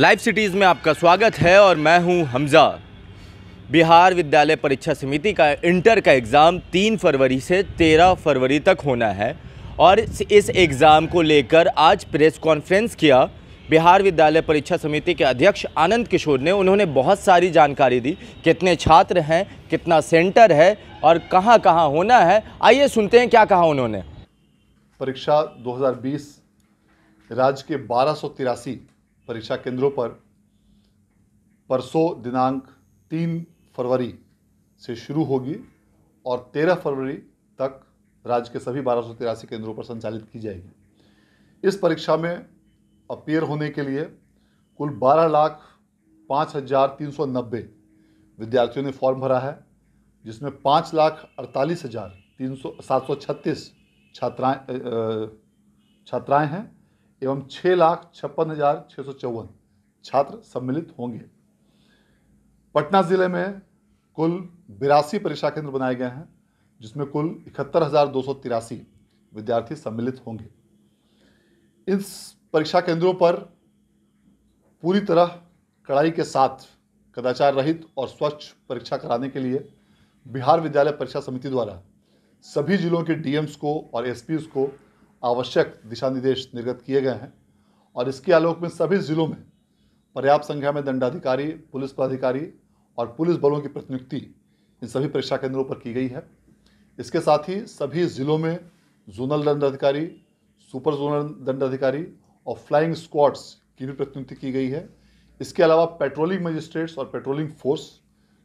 live cities में आपका स्वागत है और मैं हूं हमज़ा बिहार विद्यालय परीक्षा समिति का इंटर का एग्ज़ाम तीन फरवरी से तेरह फरवरी तक होना है और इस एग्ज़ाम को लेकर आज प्रेस कॉन्फ्रेंस किया बिहार विद्यालय परीक्षा समिति के अध्यक्ष आनंद किशोर ने उन्होंने बहुत सारी जानकारी दी कितने छात्र हैं कितना सेंटर है और कहाँ कहाँ होना है आइए सुनते हैं क्या कहा उन्होंने परीक्षा 2020 राज्य के बारह परीक्षा केंद्रों पर परसों दिनांक तीन फरवरी से शुरू होगी और तेरह फरवरी तक राज्य के सभी बारह सौ तिरासी केंद्रों पर संचालित की जाएगी इस परीक्षा में अपेयर होने के लिए कुल बारह लाख पाँच हज़ार तीन सौ नब्बे विद्यार्थियों ने फॉर्म भरा है जिसमें पाँच लाख अड़तालीस हज़ार तीन सौ सात सौ छत्तीस छात्राएँ छात्राएँ हैं एवं छः लाख छप्पन हजार छः सौ चौवन छात्र सम्मिलित होंगे पटना ज़िले में कुल बिरासी परीक्षा केंद्र बनाए गए हैं जिसमें कुल इकहत्तर हज़ार दो सौ तिरासी विद्यार्थी सम्मिलित होंगे इस परीक्षा केंद्रों पर पूरी तरह कड़ाई के साथ कदाचार रहित और स्वच्छ परीक्षा कराने के लिए बिहार विद्यालय परीक्षा समिति द्वारा सभी जिलों के डीएम्स को और एसपीज को आवश्यक दिशा निर्देश निर्गत किए गए हैं और इसके आलोक में सभी जिलों में पर्याप्त संख्या में दंडाधिकारी पुलिस पदाधिकारी और पुलिस बलों की प्रतिनियुक्ति इन सभी परीक्षा केंद्रों पर की गई है इसके साथ ही सभी जिलों में जोनल दंडाधिकारी सुपर जोनल दंडाधिकारी और फ्लाइंग स्क्वाड्स की भी प्रतिनियुक्ति की गई है इसके अलावा पेट्रोलिंग मजिस्ट्रेट्स और पेट्रोलिंग फोर्स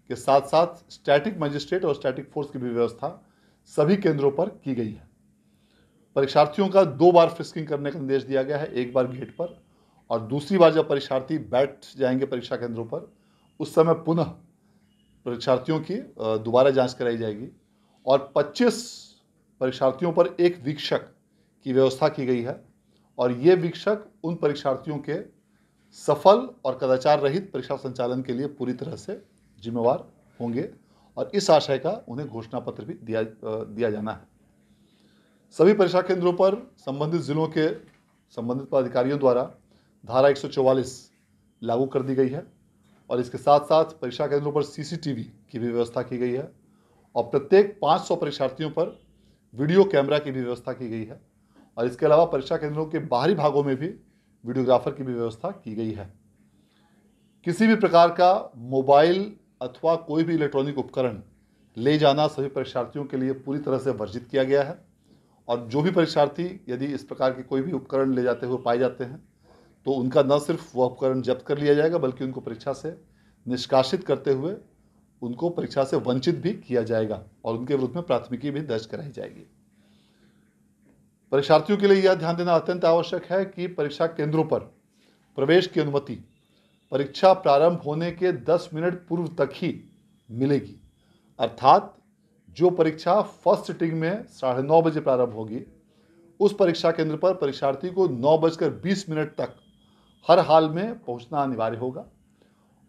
के साथ साथ स्टैटिक मजिस्ट्रेट और स्टैटिक फोर्स की भी व्यवस्था सभी केंद्रों पर की गई है परीक्षार्थियों का दो बार फिस्किंग करने का निर्देश दिया गया है एक बार गेट पर और दूसरी बार जब परीक्षार्थी बैठ जाएंगे परीक्षा केंद्रों पर उस समय पुनः परीक्षार्थियों की दोबारा जांच कराई जाएगी और 25 परीक्षार्थियों पर एक वीक्षक की व्यवस्था की गई है और ये वीक्षक उन परीक्षार्थियों के सफल और कदाचार रहित परीक्षा संचालन के लिए पूरी तरह से जिम्मेवार होंगे और इस आशय का उन्हें घोषणा पत्र भी दिया दिया जाना है सभी परीक्षा केंद्रों पर संबंधित जिलों के संबंधित पदाधिकारियों द्वारा धारा 144 लागू कर दी गई है और इसके साथ साथ परीक्षा केंद्रों पर सीसीटीवी की भी व्यवस्था की गई है और प्रत्येक 500 परीक्षार्थियों पर वीडियो कैमरा की भी व्यवस्था की गई है और इसके अलावा परीक्षा केंद्रों के बाहरी भागों में भी वीडियोग्राफर की भी व्यवस्था की गई है किसी भी प्रकार का मोबाइल अथवा कोई भी इलेक्ट्रॉनिक उपकरण ले जाना सभी परीक्षार्थियों के लिए पूरी तरह से वर्जित किया गया है और जो भी परीक्षार्थी यदि इस प्रकार के कोई भी उपकरण ले जाते हुए पाए जाते हैं तो उनका न सिर्फ वह उपकरण जब्त कर लिया जाएगा बल्कि उनको परीक्षा से निष्कासित करते हुए उनको परीक्षा से वंचित भी किया जाएगा और उनके विरुद्ध में प्राथमिकी भी दर्ज कराई जाएगी परीक्षार्थियों के लिए यह ध्यान देना अत्यंत आवश्यक है कि परीक्षा केंद्रों पर प्रवेश की अनुमति परीक्षा प्रारंभ होने के 10 मिनट पूर्व तक ही मिलेगी अर्थात जो परीक्षा फर्स्ट सिटिंग में साढ़े नौ बजे प्रारंभ होगी उस परीक्षा केंद्र पर परीक्षार्थी को नौ बजकर बीस मिनट तक हर हाल में पहुंचना अनिवार्य होगा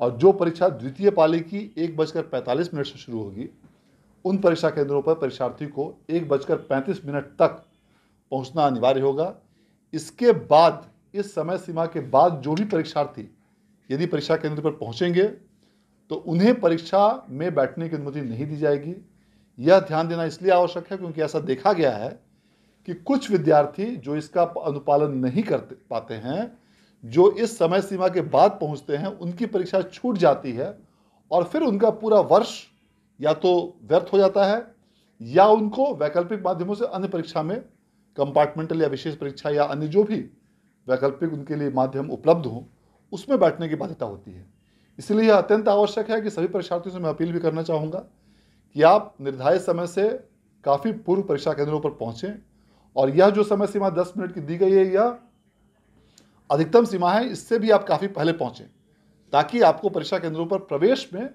और जो परीक्षा द्वितीय पाली की एक बजकर पैंतालीस मिनट से शुरू होगी उन परीक्षा केंद्रों पर परीक्षार्थी को एक बजकर पैंतीस मिनट तक पहुंचना अनिवार्य होगा इसके बाद इस समय सीमा के बाद जो भी परीक्षार्थी यदि परीक्षा केंद्र पर पहुंचेंगे तो उन्हें परीक्षा में बैठने की अनुमति नहीं दी जाएगी यह ध्यान देना इसलिए आवश्यक है क्योंकि ऐसा देखा गया है कि कुछ विद्यार्थी जो इसका अनुपालन नहीं कर पाते हैं जो इस समय सीमा के बाद पहुंचते हैं उनकी परीक्षा छूट जाती है और फिर उनका पूरा वर्ष या तो व्यर्थ हो जाता है या उनको वैकल्पिक माध्यमों से अन्य परीक्षा में कंपार्टमेंटल या विशेष परीक्षा या अन्य जो भी वैकल्पिक उनके लिए माध्यम उपलब्ध हों उसमें बैठने की बाध्यता होती है इसलिए यह अत्यंत आवश्यक है कि सभी परीक्षार्थियों से मैं अपील भी करना चाहूँगा कि आप निर्धारित समय से काफ़ी पूर्व परीक्षा केंद्रों पर पहुँचें और यह जो समय सीमा दस मिनट की दी गई है यह अधिकतम सीमा है इससे भी आप काफ़ी पहले पहुँचें ताकि आपको परीक्षा केंद्रों पर प्रवेश में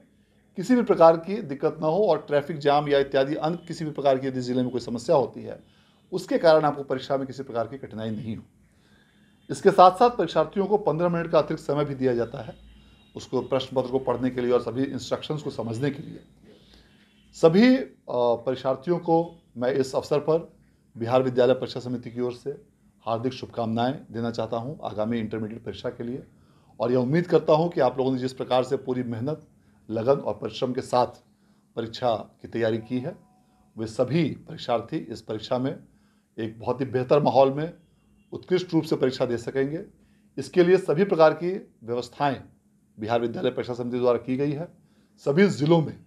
किसी भी प्रकार की दिक्कत ना हो और ट्रैफिक जाम या इत्यादि अन्य किसी भी प्रकार की यदि ज़िले में कोई समस्या होती है उसके कारण आपको परीक्षा में किसी प्रकार की कठिनाई नहीं हो इसके साथ साथ परीक्षार्थियों को पंद्रह मिनट का अतिरिक्त समय भी दिया जाता है उसको प्रश्न पत्र को पढ़ने के लिए और सभी इंस्ट्रक्शंस को समझने के लिए सभी परीक्षार्थियों को मैं इस अवसर पर बिहार विद्यालय परीक्षा समिति की ओर से हार्दिक शुभकामनाएं देना चाहता हूं आगामी इंटरमीडिएट परीक्षा के लिए और यह उम्मीद करता हूं कि आप लोगों ने जिस प्रकार से पूरी मेहनत लगन और परिश्रम के साथ परीक्षा की तैयारी की है वे सभी परीक्षार्थी इस परीक्षा में एक बहुत ही बेहतर माहौल में उत्कृष्ट रूप से परीक्षा दे सकेंगे इसके लिए सभी प्रकार की व्यवस्थाएँ बिहार विद्यालय परीक्षा समिति द्वारा की गई है सभी ज़िलों में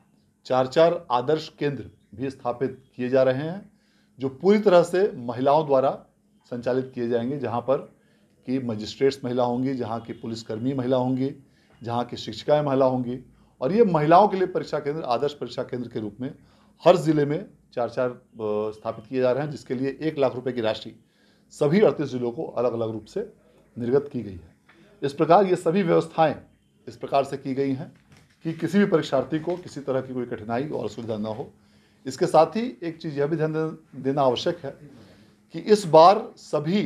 चार चार आदर्श केंद्र भी स्थापित किए जा रहे हैं जो पूरी तरह से महिलाओं द्वारा संचालित किए जाएंगे जहाँ पर कि मजिस्ट्रेट्स महिला होंगी जहाँ की पुलिसकर्मी महिला होंगी जहाँ की शिक्षिकाएँ महिला होंगी और ये महिलाओं के लिए परीक्षा केंद्र आदर्श परीक्षा केंद्र के रूप में हर ज़िले में चार चार स्थापित किए जा रहे हैं जिसके लिए एक लाख रुपये की राशि सभी अड़तीस जिलों को अलग अलग रूप से निर्गत की गई है इस प्रकार ये सभी व्यवस्थाएँ इस प्रकार से की गई हैं कि किसी भी परीक्षार्थी को किसी तरह की कोई कठिनाई और असुविधा न हो इसके साथ ही एक चीज़ यह भी ध्यान देना आवश्यक है कि इस बार सभी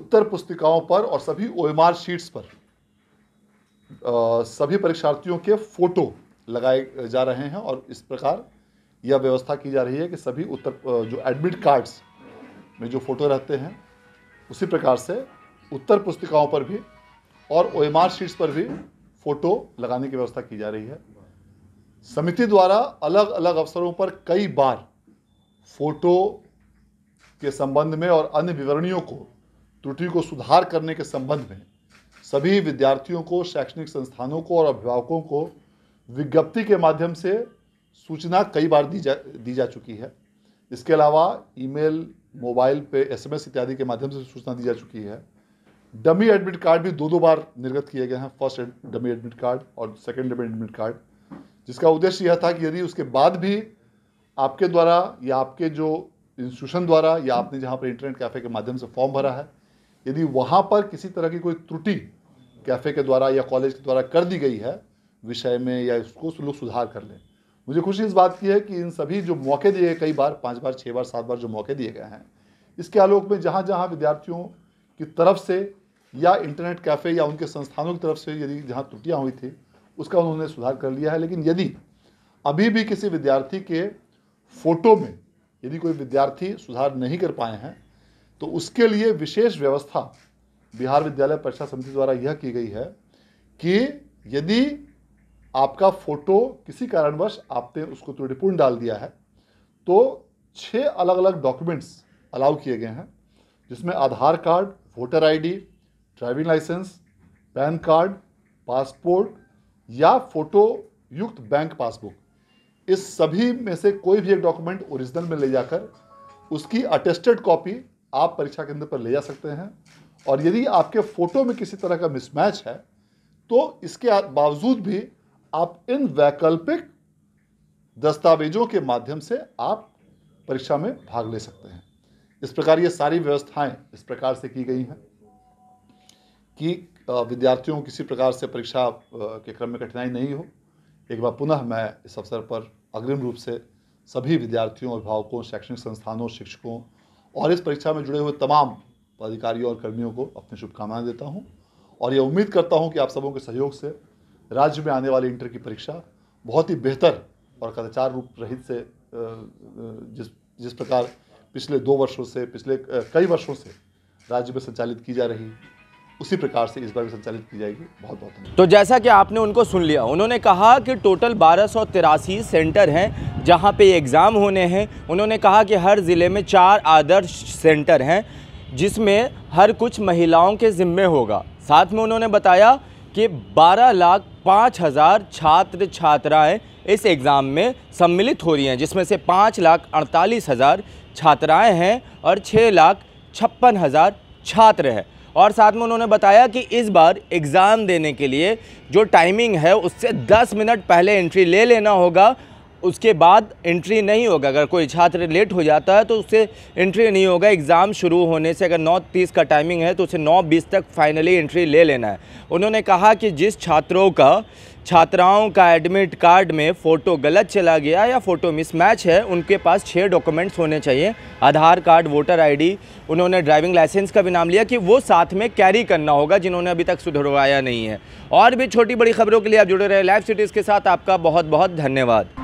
उत्तर पुस्तिकाओं पर और सभी ओ शीट्स पर आ, सभी परीक्षार्थियों के फोटो लगाए जा रहे हैं और इस प्रकार यह व्यवस्था की जा रही है कि सभी उत्तर जो एडमिट कार्ड्स में जो फोटो रहते हैं उसी प्रकार से उत्तर पुस्तिकाओं पर भी और ओ शीट्स पर भी फोटो लगाने की व्यवस्था की जा रही है समिति द्वारा अलग अलग अवसरों पर कई बार फोटो के संबंध में और अन्य विवरणियों को त्रुटि को सुधार करने के संबंध में सभी विद्यार्थियों को शैक्षणिक संस्थानों को और अभिभावकों को विज्ञप्ति के माध्यम से सूचना कई बार दी जा दी जा चुकी है इसके अलावा ईमेल मोबाइल पे एसएमएस इत्यादि के माध्यम से सूचना दी जा चुकी है डमी एडमिट कार्ड भी दो दो बार निर्गत किए गए हैं फर्स्ट डमी एडमिट कार्ड और सेकेंड डमी एडमिट कार्ड जिसका उद्देश्य यह था कि यदि उसके बाद भी आपके द्वारा या आपके जो इंस्टीट्यूशन द्वारा या आपने जहाँ पर इंटरनेट कैफ़े के माध्यम से फॉर्म भरा है यदि वहाँ पर किसी तरह की कोई त्रुटि कैफ़े के द्वारा या कॉलेज के द्वारा कर दी गई है विषय में या उसको लोग सुधार कर लें मुझे खुशी इस बात की है कि इन सभी जो मौके दिए गए कई बार पाँच बार छः बार सात बार जो मौके दिए गए हैं इसके आलोक में जहाँ जहाँ विद्यार्थियों की तरफ से या इंटरनेट कैफ़े या उनके संस्थानों की तरफ से यदि जहाँ त्रुटियाँ हुई थी उसका उन्होंने सुधार कर लिया है लेकिन यदि अभी भी किसी विद्यार्थी के फोटो में यदि कोई विद्यार्थी सुधार नहीं कर पाए हैं तो उसके लिए विशेष व्यवस्था बिहार विद्यालय परीक्षा समिति द्वारा यह की गई है कि यदि आपका फोटो किसी कारणवश आपने उसको त्रुटिपूर्ण डाल दिया है तो छः अलग अलग डॉक्यूमेंट्स अलाउ किए गए हैं जिसमें Aadhaar card voter ID driving licence PAN card passport या फोटो युक्त बैंक पासबुक इस सभी में से कोई भी एक डॉक्यूमेंट ओरिजिनल में ले जाकर उसकी अटेस्टेड कॉपी आप परीक्षा केंद्र पर ले जा सकते हैं और यदि आपके फ़ोटो में किसी तरह का मिसमैच है तो इसके बावजूद भी आप इन वैकल्पिक दस्तावेजों के माध्यम से आप परीक्षा में भाग ले सकते हैं इस प्रकार ये सारी व्यवस्थाएं इस प्रकार से की गई हैं कि विद्यार्थियों को किसी प्रकार से परीक्षा के क्रम में कठिनाई नहीं हो एक बार पुनः मैं इस अवसर पर अग्रिम रूप से सभी विद्यार्थियों अभिभावकों शैक्षणिक संस्थानों शिक्षकों और इस परीक्षा में जुड़े हुए तमाम पदाधिकारियों और कर्मियों को अपनी शुभकामनाएं देता हूं और यह उम्मीद करता हूं कि आप सबों के सहयोग से राज्य में आने वाली इंटर की परीक्षा बहुत ही बेहतर और कदाचार रूप रहित से जिस जिस प्रकार पिछले दो वर्षों से पिछले कई वर्षों से राज्य में संचालित की जा रही उसी प्रकार से इस बार भी संचालित की जाएगी बहुत बहुत तो जैसा कि आपने उनको सुन लिया उन्होंने कहा कि टोटल बारह सेंटर हैं जहां पे एग्ज़ाम होने हैं उन्होंने कहा कि हर ज़िले में चार आदर्श सेंटर हैं जिसमें हर कुछ महिलाओं के ज़िम्मे होगा साथ में उन्होंने बताया कि बारह लाख पाँच हज़ार छात्र छात्राएँ इस एग्ज़ाम में सम्मिलित हो रही हैं जिसमें से पाँच लाख अड़तालीस हज़ार छात्राएँ हैं और छः लाख छप्पन हज़ार छात्र हैं और साथ में उन्होंने बताया कि इस बार एग्ज़ाम देने के लिए जो टाइमिंग है उससे 10 मिनट पहले एंट्री ले लेना होगा उसके बाद एंट्री नहीं होगा अगर कोई छात्र लेट हो जाता है तो उससे एंट्री नहीं होगा एग्ज़ाम शुरू होने से अगर नौ तीस का टाइमिंग है तो उसे नौ बीस तक फाइनली एंट्री ले लेना है उन्होंने कहा कि जिस छात्रों का छात्राओं का एडमिट कार्ड में फ़ोटो गलत चला गया या फ़ोटो मिसमैच है उनके पास छः डॉक्यूमेंट्स होने चाहिए आधार कार्ड वोटर आईडी उन्होंने ड्राइविंग लाइसेंस का भी नाम लिया कि वो साथ में कैरी करना होगा जिन्होंने अभी तक सुधरवाया नहीं है और भी छोटी बड़ी खबरों के लिए आप जुड़े रहे लाइव सिटीज़ के साथ आपका बहुत बहुत धन्यवाद